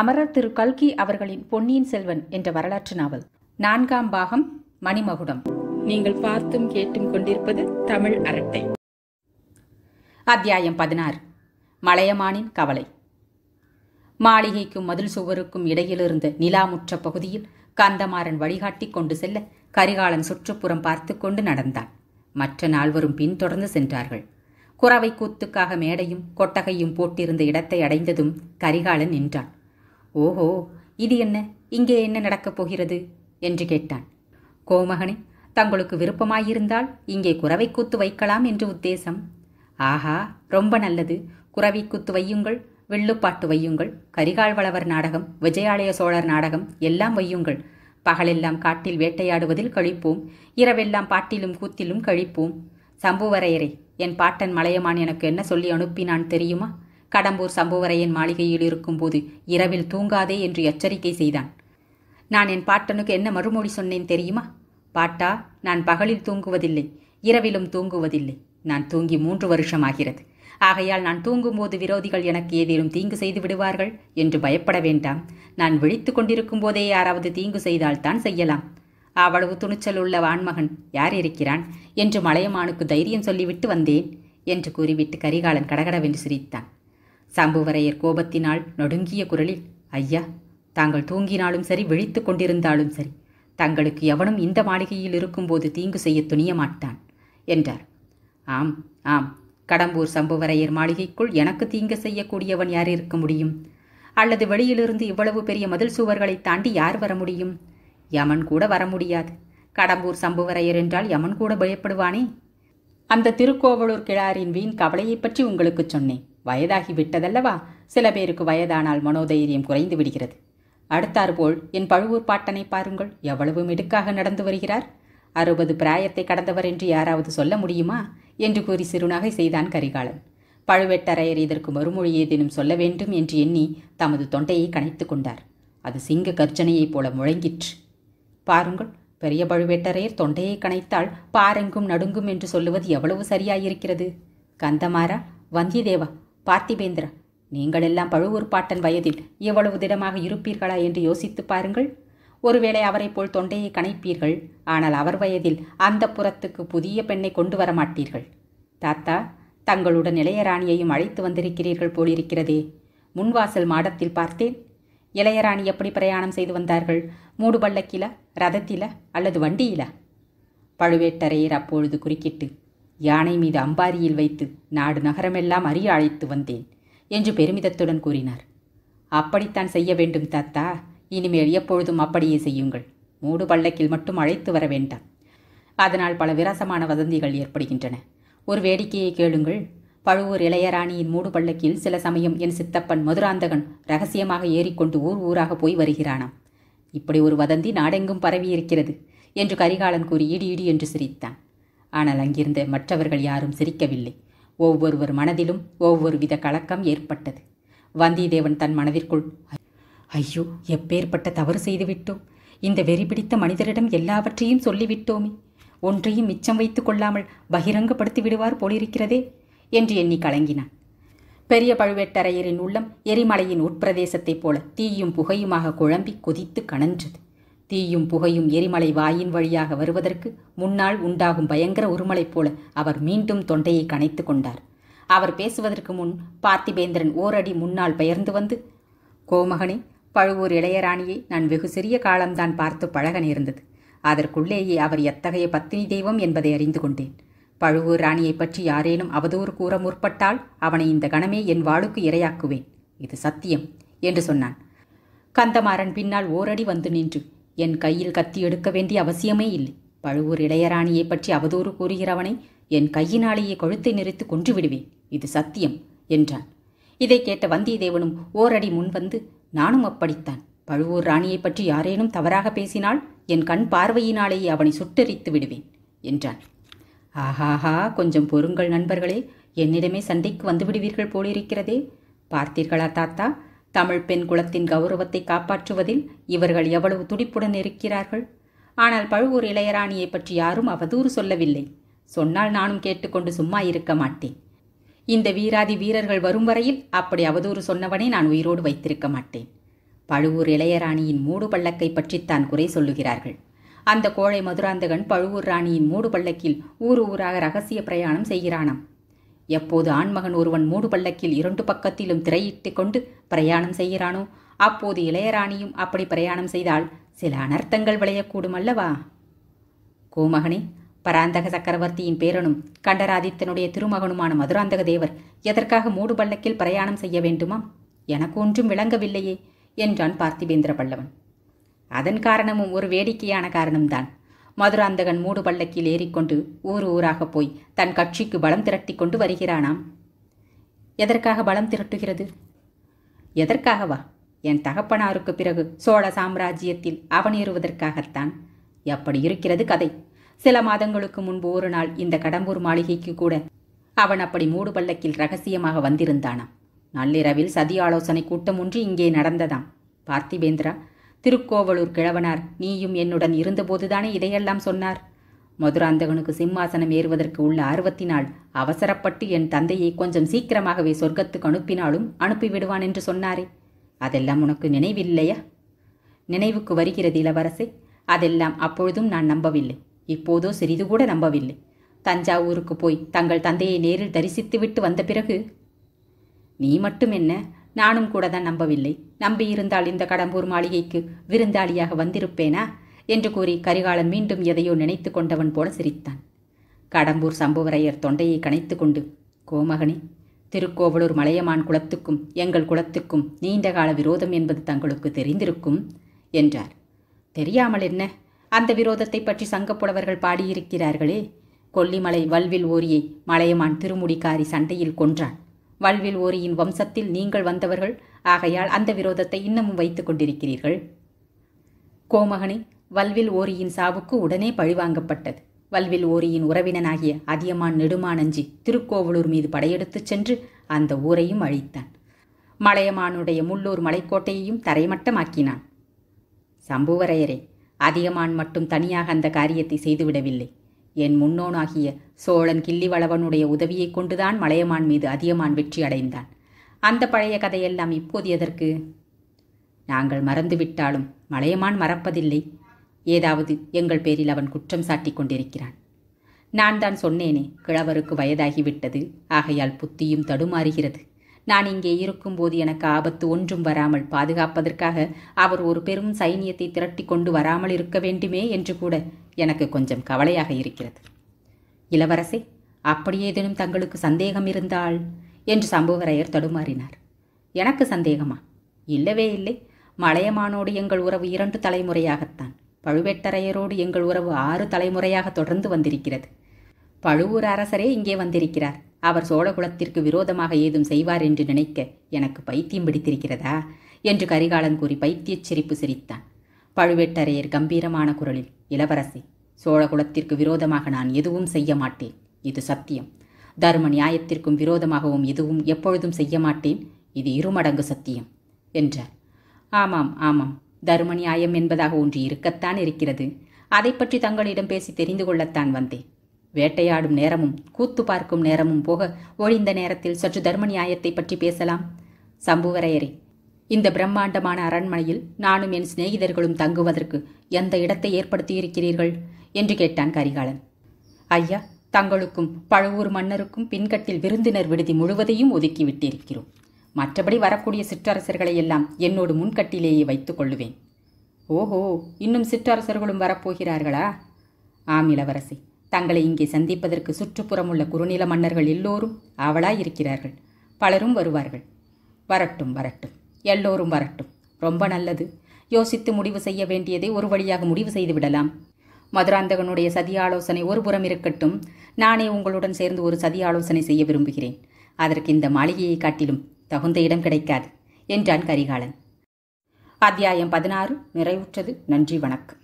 அமரர் திரு கல்கி அவர்களின் பொன்னியின் செல்வன் என்ற வரலாற்று நாவல் நான்காம் பாகம் மணிமகுடம் நீங்கள் பார்த்தும் கேட்டும் கொண்டிருப்பது தமிழ் அரட்டை அத்தியாயம் பதினாறு மலையமானின் கவலை மாளிகைக்கும் மதில் சுவருக்கும் இடையிலிருந்த நிலாமுற்ற பகுதியில் கந்தமாறன் வழிகாட்டி கொண்டு செல்ல கரிகாலன் சுற்றுப்புறம் பார்த்து கொண்டு நடந்தான் மற்ற நால்வரும் பின்தொடர்ந்து சென்றார்கள் குறவை கூத்துக்காக மேடையும் கொட்டகையும் போட்டிருந்த இடத்தை அடைந்ததும் கரிகாலன் நின்றான் ஓஹோ இது என்ன இங்கே என்ன நடக்கப் போகிறது என்று கேட்டான் கோமகனே தங்களுக்கு விருப்பமாயிருந்தால் இங்கே குறவை கூத்து வைக்கலாம் என்று உத்தேசம் ஆஹா ரொம்ப நல்லது குறவை கூத்து வையுங்கள் வெள்ளுப்பாட்டு வையுங்கள் கரிகால் வளவர் நாடகம் விஜயாலய சோழர் நாடகம் எல்லாம் வையுங்கள் பகலெல்லாம் காட்டில் வேட்டையாடுவதில் கழிப்போம் இரவெல்லாம் பாட்டிலும் கூத்திலும் கழிப்போம் சம்புவரையரே என் பாட்டன் மலையமான் எனக்கு என்ன சொல்லி அனுப்பினான் தெரியுமா கடம்பூர் சம்புவரையன் மாளிகையில் இருக்கும்போது இரவில் தூங்காதே என்று எச்சரிக்கை செய்தான் நான் என் பாட்டனுக்கு என்ன மறுமொழி சொன்னேன் தெரியுமா பாட்டா நான் பகலில் தூங்குவதில்லை இரவிலும் தூங்குவதில்லை நான் தூங்கி மூன்று வருஷம் ஆகிறது ஆகையால் நான் தூங்கும்போது விரோதிகள் எனக்கு ஏதேனும் தீங்கு செய்து விடுவார்கள் என்று பயப்பட வேண்டாம் நான் விழித்து கொண்டிருக்கும் போதே யாராவது தீங்கு செய்தால் தான் செய்யலாம் அவ்வளவு துணிச்சல் உள்ள வான்மகன் யார் இருக்கிறான் என்று மலையமானுக்கு தைரியம் சொல்லிவிட்டு வந்தேன் என்று கூறிவிட்டு கரிகாலன் கடகடவென்று சிரித்தான் சம்புவரையர் கோபத்தினால் நொடுங்கிய குரலில் ஐயா தாங்கள் தூங்கினாலும் சரி விழித்து கொண்டிருந்தாலும் சரி தங்களுக்கு எவனும் இந்த மாளிகையில் இருக்கும்போது தீங்கு செய்ய துணிய மாட்டான் என்றார் ஆம் ஆம் கடம்பூர் சம்புவரையர் மாளிகைக்குள் எனக்கு தீங்கு செய்யக்கூடியவன் யார் இருக்க முடியும் அல்லது வெளியிலிருந்து இவ்வளவு பெரிய மதில் சுவர்களை தாண்டி யார் வர முடியும் யமன் கூட வர முடியாது கடம்பூர் சம்புவரையர் என்றால் யமன் கூட பயப்படுவானே அந்த திருக்கோவலூர் கிழாரின் வீண் கவலையை பற்றி உங்களுக்கு சொன்னேன் வயதாகி விட்டதல்லவா சில பேருக்கு வயதானால் மனோதைரியம் குறைந்து விடுகிறது அடுத்தாற்போல் என் பழுவூர் பாட்டனை பாருங்கள் எவ்வளவு மிடுக்காக நடந்து வருகிறார் அறுபது பிராயத்தை கடந்தவர் என்று யாராவது சொல்ல முடியுமா என்று கூறி சிறுநகை செய்தான் கரிகாலன் பழுவேட்டரையர் இதற்கு மறுமொழி ஏதேனும் சொல்ல வேண்டும் என்று எண்ணி தமது தொண்டையை கணைத்து கொண்டார் அது சிங்க கர்ஜனையைப் போல முழங்கிற்று பாருங்கள் பெரிய பழுவேட்டரையர் தொண்டையை கணைத்தால் பாரெங்கும் நடுங்கும் என்று சொல்லுவது எவ்வளவு சரியாயிருக்கிறது கந்தமாரா வந்தியதேவா நீங்கள் எல்லாம் பழுவூர் பாட்டன் வயதில் எவ்வளவு திடமாக இருப்பீர்களா என்று யோசித்து பாருங்கள் ஒருவேளை அவரை போல் தொண்டையை கணைப்பீர்கள் ஆனால் அவர் வயதில் அந்த புறத்துக்கு புதிய பெண்ணை கொண்டு வர மாட்டீர்கள் தாத்தா தங்களுடன் இளையராணியையும் அழைத்து வந்திருக்கிறீர்கள் போலிருக்கிறதே முன்வாசல் மாடத்தில் பார்த்தேன் இளையராணி எப்படி பிரயாணம் செய்து வந்தார்கள் மூடு பள்ளக்கில ரதத்தில அல்லது வண்டியில பழுவேட்டரையர் அப்பொழுது குறுக்கிட்டு யானை மீது அம்பாரியில் வைத்து நாடு நகரமெல்லாம் அறிய அழைத்து வந்தேன் என்று பெருமிதத்துடன் கூறினார் அப்படித்தான் செய்ய வேண்டும் தாத்தா இனிமேல் எப்பொழுதும் அப்படியே செய்யுங்கள் மூடு பள்ளக்கில் மட்டும் அழைத்து வர வேண்டாம் அதனால் பல விரசமான வதந்திகள் ஏற்படுகின்றன ஒரு வேடிக்கையை கேளுங்கள் பழுவூர் இளையராணியின் மூடு பள்ளக்கில் சில சமயம் என் சித்தப்பன் மதுராந்தகன் ரகசியமாக ஏறிக்கொண்டு ஊர் ஊராக போய் வருகிறானாம் இப்படி ஒரு வதந்தி நாடெங்கும் பரவியிருக்கிறது என்று கரிகாலன் கூறி இடி இடி என்று சிரித்தான் ஆனால் அங்கிருந்த மற்றவர்கள் யாரும் சிரிக்கவில்லை ஒவ்வொருவர் மனதிலும் ஒவ்வொரு வித கலக்கம் ஏற்பட்டது வந்தியத்தேவன் தன் மனதிற்குள் ஐயோ எப்பேற்பட்ட தவறு செய்துவிட்டோம் இந்த வெறி பிடித்த மனிதரிடம் எல்லாவற்றையும் சொல்லிவிட்டோமே ஒன்றையும் மிச்சம் வைத்து கொள்ளாமல் பகிரங்கப்படுத்தி விடுவார் போலிருக்கிறதே என்று எண்ணி கலங்கினான் பெரிய பழுவேட்டரையரின் உள்ளம் எரிமலையின் உட்பிரதேசத்தைப் போல தீயும் புகையுமாக குழம்பி கொதித்து கணன்றது தீயும் புகையும் எரிமலை வாயின் வழியாக வருவதற்கு முன்னால் உண்டாகும் பயங்கர உருமலைப் போல அவர் மீண்டும் தொண்டையை கணைத்து கொண்டார் அவர் பேசுவதற்கு முன் பார்த்திபேந்திரன் ஓரடி முன்னால் பெயர்ந்து வந்து கோமகனே பழுவூர் இளையராணியை நான் வெகு சிறிய காலம்தான் பார்த்து பழக நேர்ந்தது அதற்குள்ளேயே அவர் எத்தகைய பத்தினி தெய்வம் என்பதை அறிந்து கொண்டேன் பழுவூர் ராணியை பற்றி யாரேனும் அவதூறு கூற முற்பட்டால் அவனை இந்த கணமே என் வாழுக்கு இரையாக்குவேன் இது சத்தியம் என்று சொன்னான் கந்தமாறன் பின்னால் ஓரடி வந்து நின்று என் கையில் கத்தி எடுக்க வேண்டிய அவசியமே இல்லை பழுவூர் இளையராணியை பற்றி அவதூறு கூறுகிறவனை என் கையினாலேயே கொழுத்தை நிறுத்து கொன்று விடுவேன் இது சத்தியம் என்றான் இதை கேட்ட வந்தியத்தேவனும் ஓரடி முன்வந்து நானும் அப்படித்தான் பழுவூர் ராணியை பற்றி யாரேனும் தவறாக பேசினால் என் கண் பார்வையினாலேயே அவனை சுட்டெரித்து விடுவேன் என்றான் ஆஹாஹா கொஞ்சம் பொறுங்கள் நண்பர்களே என்னிடமே சண்டைக்கு வந்து விடுவீர்கள் போலிருக்கிறதே பார்த்தீர்களா தாத்தா தமிழ் பெண் குலத்தின் கௌரவத்தை காப்பாற்றுவதில் இவர்கள் எவ்வளவு துடிப்புடன் இருக்கிறார்கள் ஆனால் பழுவூர் இளையராணியை பற்றி யாரும் அவதூறு சொல்லவில்லை சொன்னால் நானும் கேட்டுக்கொண்டு சும்மா இருக்க மாட்டேன் இந்த வீராதி வீரர்கள் வரும் வரையில் அப்படி அவதூறு சொன்னவனை நான் உயிரோடு வைத்திருக்க மாட்டேன் பழுவூர் இளையராணியின் மூடு பள்ளக்கை பற்றித்தான் குறை சொல்லுகிறார்கள் அந்த கோழை மதுராந்தகன் பழுவூர் ராணியின் மூடு பள்ளக்கில் ஊர் ஊராக ரகசிய பிரயாணம் செய்கிறானாம் எப்போது ஆண்மகன் ஒருவன் மூடு பள்ளக்கில் இரண்டு பக்கத்திலும் திரையிட்டு கொண்டு பிரயாணம் செய்கிறானோ அப்போது இளையராணியும் அப்படி பிரயாணம் செய்தால் சில அனர்த்தங்கள் விளையக்கூடும் அல்லவா கோமகனே பராந்தக சக்கரவர்த்தியின் பேரனும் கண்டராதித்தனுடைய திருமகனுமான மதுராந்தக தேவர் எதற்காக மூடு பள்ளக்கில் பிரயாணம் செய்ய வேண்டுமா எனக்கு ஒன்றும் விளங்கவில்லையே என்றான் பார்த்திபேந்திர பல்லவன் அதன் காரணமும் ஒரு வேடிக்கையான காரணம்தான் மதுராந்தகன் மூடு பள்ளக்கில் ஏறிக்கொண்டு ஊர் ஊராக போய் தன் கட்சிக்கு பலம் திரட்டி கொண்டு வருகிறானாம் எதற்காக பலம் திரட்டுகிறது எதற்காகவா என் தகப்பனாருக்கு பிறகு சோழ சாம்ராஜ்யத்தில் அவன் ஏறுவதற்காகத்தான் எப்படி இருக்கிறது கதை சில மாதங்களுக்கு முன்பு ஒரு நாள் இந்த கடம்பூர் மாளிகைக்கு கூட அவன் அப்படி மூடு பள்ளக்கில் ரகசியமாக வந்திருந்தானாம் நள்ளிரவில் சதி ஆலோசனை கூட்டம் ஒன்று இங்கே நடந்ததாம் பார்த்திபேந்திரா திருக்கோவலூர் கிழவனார் நீயும் என்னுடன் இருந்தபோதுதானே இதையெல்லாம் சொன்னார் மதுராந்தகனுக்கு சிம்மாசனம் ஏறுவதற்கு உள்ள ஆர்வத்தினால் அவசரப்பட்டு என் தந்தையை கொஞ்சம் சீக்கிரமாகவே சொர்க்கத்துக்கு அனுப்பினாலும் அனுப்பிவிடுவான் என்று சொன்னாரே அதெல்லாம் உனக்கு நினைவில்லையா நினைவுக்கு வருகிறது இளவரசே அதெல்லாம் அப்பொழுதும் நான் நம்பவில்லை இப்போதோ சிறிது கூட நம்பவில்லை தஞ்சாவூருக்கு போய் தங்கள் தந்தையை நேரில் தரிசித்துவிட்டு வந்த பிறகு நீ மட்டும் என்ன நானும் கூட தான் நம்பவில்லை நம்பியிருந்தால் இந்த கடம்பூர் மாளிகைக்கு விருந்தாளியாக வந்திருப்பேனா என்று கூறி கரிகாலன் மீண்டும் எதையோ நினைத்து கொண்டவன் போல சிரித்தான் கடம்பூர் சம்புவரையர் தொண்டையை கணைத்து கொண்டு கோமகனே திருக்கோவலூர் மலையமான் குளத்துக்கும் எங்கள் நீண்ட நீண்டகால விரோதம் என்பது தங்களுக்கு தெரிந்திருக்கும் என்றார் தெரியாமல் என்ன அந்த விரோதத்தை பற்றி சங்கப்புலவர்கள் பாடியிருக்கிறார்களே கொல்லிமலை வல்வில் ஓரியை மலையமான் திருமுடிக்காரி சண்டையில் கொன்றான் வல்வில் ஓரியின் வம்சத்தில் நீங்கள் வந்தவர்கள் ஆகையால் அந்த விரோதத்தை இன்னமும் வைத்துக் கொண்டிருக்கிறீர்கள் கோமகனே வல்வில் ஓரியின் சாவுக்கு உடனே பழிவாங்கப்பட்டது வல்வில் ஓரியின் உறவினனாகிய அதியமான் நெடுமானஞ்சி திருக்கோவலூர் மீது படையெடுத்துச் சென்று அந்த ஊரையும் அழித்தான் மலையமானுடைய முள்ளூர் மலைக்கோட்டையையும் தரைமட்டமாக்கினான் சம்புவரையரே அதியமான் மட்டும் தனியாக அந்த காரியத்தை செய்துவிடவில்லை என் முன்னோனாகிய சோழன் கிள்ளிவளவனுடைய உதவியை கொண்டுதான் மலையமான் மீது அதியமான் வெற்றி அடைந்தான் அந்த பழைய கதையெல்லாம் இப்போது எதற்கு நாங்கள் மறந்துவிட்டாலும் மலையமான் மறப்பதில்லை ஏதாவது எங்கள் பேரில் அவன் குற்றம் சாட்டி கொண்டிருக்கிறான் நான் தான் சொன்னேனே கிழவருக்கு வயதாகிவிட்டது ஆகையால் புத்தியும் தடுமாறுகிறது நான் இங்கே இருக்கும்போது எனக்கு ஆபத்து ஒன்றும் வராமல் பாதுகாப்பதற்காக அவர் ஒரு பெரும் சைனியத்தை திரட்டி கொண்டு வராமல் இருக்க வேண்டுமே என்று கூட எனக்கு கொஞ்சம் கவலையாக இருக்கிறது இளவரசே ஏதேனும் தங்களுக்கு சந்தேகம் இருந்தால் என்று சம்புவரையர் தடுமாறினார் எனக்கு சந்தேகமா இல்லவே இல்லை மலையமானோடு எங்கள் உறவு இரண்டு தலைமுறையாகத்தான் பழுவேட்டரையரோடு எங்கள் உறவு ஆறு தலைமுறையாக தொடர்ந்து வந்திருக்கிறது பழுவூர் அரசரே இங்கே வந்திருக்கிறார் அவர் சோழகுலத்திற்கு விரோதமாக ஏதும் செய்வார் என்று நினைக்க எனக்கு பைத்தியம் பிடித்திருக்கிறதா என்று கரிகாலன் கூறி பைத்தியச் சிரிப்பு சிரித்தான் பழுவேட்டரையர் கம்பீரமான குரலில் இளவரசி சோழ குலத்திற்கு விரோதமாக நான் எதுவும் செய்ய மாட்டேன் இது சத்தியம் தர்ம நியாயத்திற்கும் விரோதமாகவும் எதுவும் எப்பொழுதும் செய்ய மாட்டேன் இது இருமடங்கு சத்தியம் என்றார் ஆமாம் ஆமாம் தர்ம நியாயம் என்பதாக ஒன்று இருக்கத்தான் இருக்கிறது அதை பற்றி தங்களிடம் பேசி தெரிந்து கொள்ளத்தான் வந்தேன் வேட்டையாடும் நேரமும் கூத்து பார்க்கும் நேரமும் போக ஒழிந்த நேரத்தில் சற்று தர்ம நியாயத்தை பற்றி பேசலாம் சம்புவரையரே இந்த பிரம்மாண்டமான அரண்மனையில் நானும் என் சிநேகிதர்களும் தங்குவதற்கு எந்த இடத்தை ஏற்படுத்தியிருக்கிறீர்கள் என்று கேட்டான் கரிகாலன் ஐயா தங்களுக்கும் பழுவூர் மன்னருக்கும் பின்கட்டில் விருந்தினர் விடுதி முழுவதையும் ஒதுக்கிவிட்டிருக்கிறோம் மற்றபடி வரக்கூடிய சிற்றரசர்களை எல்லாம் என்னோடு முன்கட்டிலேயே வைத்துக் கொள்ளுவேன் ஓஹோ இன்னும் சிற்றரசர்களும் வரப்போகிறார்களா ஆம் இளவரசி தங்களை இங்கே சந்திப்பதற்கு சுற்றுப்புறம் உள்ள குறுநில மன்னர்கள் எல்லோரும் அவளாய் இருக்கிறார்கள் பலரும் வருவார்கள் வரட்டும் வரட்டும் எல்லோரும் வரட்டும் ரொம்ப நல்லது யோசித்து முடிவு செய்ய வேண்டியதை ஒரு வழியாக முடிவு செய்து விடலாம் மதுராந்தகனுடைய சதி ஆலோசனை ஒரு புறம் இருக்கட்டும் நானே உங்களுடன் சேர்ந்து ஒரு சதி ஆலோசனை செய்ய விரும்புகிறேன் அதற்கு இந்த மாளிகையை காட்டிலும் தகுந்த இடம் கிடைக்காது என்றான் கரிகாலன் அத்தியாயம் பதினாறு நிறைவுற்றது நன்றி வணக்கம்